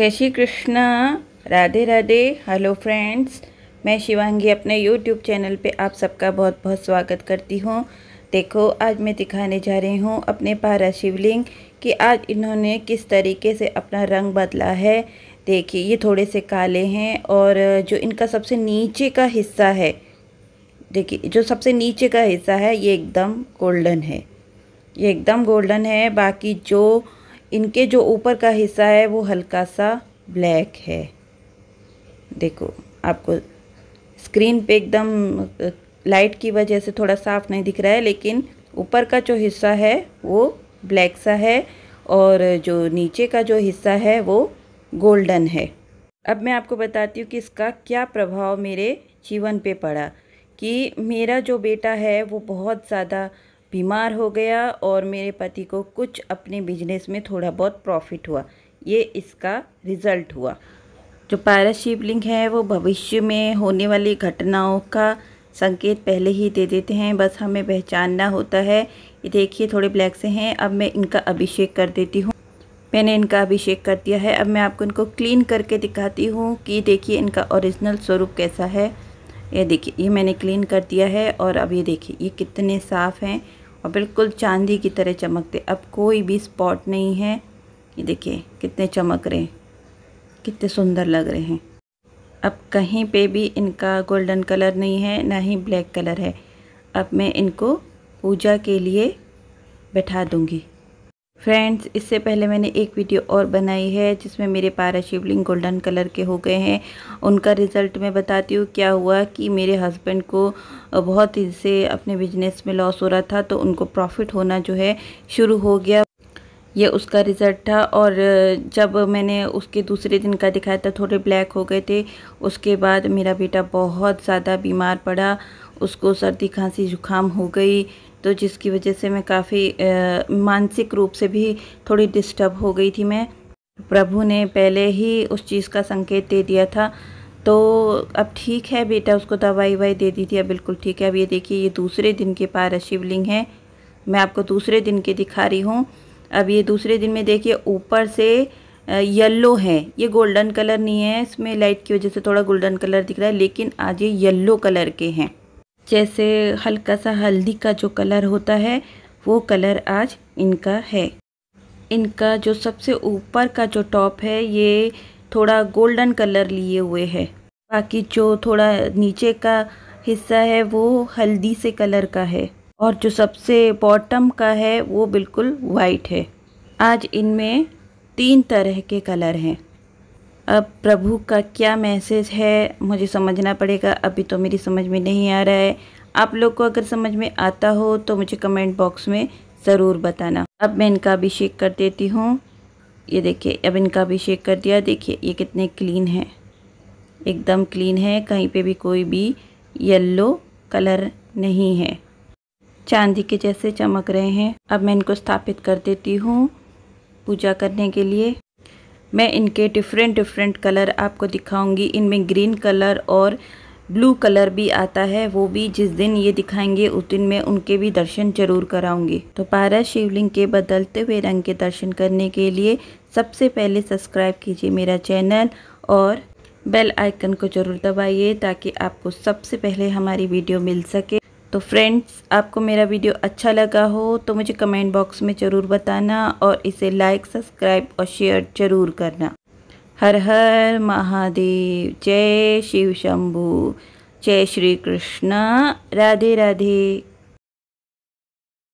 जय Shri Krishna Radhe Radhe hello friends मैं शिवांगी अपने यूट्यूब चैनल पे आप सबका बहुत बहुत स्वागत करती हूँ देखो आज मैं दिखाने जा रही हूँ अपने पारा शिवलिंग कि आज इन्होंने किस तरीके से अपना रंग बदला है देखिए ये थोड़े से काले हैं और जो इनका सबसे नीचे का हिस्सा है देखिए जो सबसे नीचे का हिस्सा है ये एकदम गोल्डन है ये एकदम गोल्डन है बाकी जो इनके जो ऊपर का हिस्सा है वो हल्का सा ब्लैक है देखो आपको स्क्रीन पे एकदम लाइट की वजह से थोड़ा साफ नहीं दिख रहा है लेकिन ऊपर का जो हिस्सा है वो ब्लैक सा है और जो नीचे का जो हिस्सा है वो गोल्डन है अब मैं आपको बताती हूँ कि इसका क्या प्रभाव मेरे जीवन पे पड़ा कि मेरा जो बेटा है वो बहुत ज़्यादा बीमार हो गया और मेरे पति को कुछ अपने बिजनेस में थोड़ा बहुत प्रॉफिट हुआ ये इसका रिज़ल्ट हुआ जो पारा शिवलिंग है वो भविष्य में होने वाली घटनाओं का संकेत पहले ही दे देते हैं बस हमें पहचानना होता है ये देखिए थोड़े ब्लैक से हैं अब मैं इनका अभिषेक कर देती हूँ मैंने इनका अभिषेक कर दिया है अब मैं आपको इनको क्लीन करके दिखाती हूँ कि देखिए इनका ओरिजिनल स्वरूप कैसा है ये देखिए ये मैंने क्लीन कर दिया है और अब ये देखिए ये कितने साफ़ हैं और बिल्कुल चांदी की तरह चमकते अब कोई भी स्पॉट नहीं है ये देखिए कितने चमक रहे हैं कितने सुंदर लग रहे हैं अब कहीं पे भी इनका गोल्डन कलर नहीं है ना ही ब्लैक कलर है अब मैं इनको पूजा के लिए बैठा दूँगी फ्रेंड्स इससे पहले मैंने एक वीडियो और बनाई है जिसमें मेरे पारा शिवलिंग गोल्डन कलर के हो गए हैं उनका रिज़ल्ट मैं बताती हूँ क्या हुआ कि मेरे हस्बैंड को बहुत ही से अपने बिजनेस में लॉस हो रहा था तो उनको प्रॉफिट होना जो है शुरू हो गया ये उसका रिज़ल्ट था और जब मैंने उसके दूसरे दिन का दिखाया था थोड़े ब्लैक हो गए थे उसके बाद मेरा बेटा बहुत ज़्यादा बीमार पड़ा उसको सर्दी खांसी जुकाम हो गई तो जिसकी वजह से मैं काफ़ी मानसिक रूप से भी थोड़ी डिस्टर्ब हो गई थी मैं प्रभु ने पहले ही उस चीज़ का संकेत दे दिया था तो अब ठीक है बेटा उसको तो दवाई वाई दे दी थी अब बिल्कुल ठीक है अब ये देखिए ये दूसरे दिन के पार शिवलिंग है मैं आपको दूसरे दिन के दिखा रही हूँ अब ये दूसरे दिन में देखिए ऊपर से येलो है ये गोल्डन कलर नहीं है इसमें लाइट की वजह से थोड़ा गोल्डन कलर दिख रहा है लेकिन आज ये येल्लो कलर के हैं जैसे हल्का सा हल्दी का जो कलर होता है वो कलर आज इनका है इनका जो सबसे ऊपर का जो टॉप है ये थोड़ा गोल्डन कलर लिए हुए है बाकी जो थोड़ा नीचे का हिस्सा है वो हल्दी से कलर का है और जो सबसे बॉटम का है वो बिल्कुल वाइट है आज इनमें तीन तरह के कलर हैं अब प्रभु का क्या मैसेज है मुझे समझना पड़ेगा अभी तो मेरी समझ में नहीं आ रहा है आप लोग को अगर समझ में आता हो तो मुझे कमेंट बॉक्स में ज़रूर बताना अब मैं इनका अभिषेक कर देती हूँ ये देखिए अब इनका अभिषेक कर दिया देखिए ये कितने क्लीन है एकदम क्लीन है कहीं पे भी कोई भी येल्लो कलर नहीं है चांदी के जैसे चमक रहे हैं अब मैं इनको स्थापित कर देती हूँ पूजा करने के लिए मैं इनके डिफरेंट डिफरेंट कलर आपको दिखाऊंगी इनमें ग्रीन कलर और ब्लू कलर भी आता है वो भी जिस दिन ये दिखाएंगे उस दिन मैं उनके भी दर्शन जरूर कराऊंगी तो पारा शिवलिंग के बदलते हुए रंग के दर्शन करने के लिए सबसे पहले सब्सक्राइब कीजिए मेरा चैनल और बेल आइकन को ज़रूर दबाइए ताकि आपको सबसे पहले हमारी वीडियो मिल सके तो फ्रेंड्स आपको मेरा वीडियो अच्छा लगा हो तो मुझे कमेंट बॉक्स में ज़रूर बताना और इसे लाइक सब्सक्राइब और शेयर ज़रूर करना हर हर महादेव जय शिव शंभू जय श्री कृष्णा राधे राधे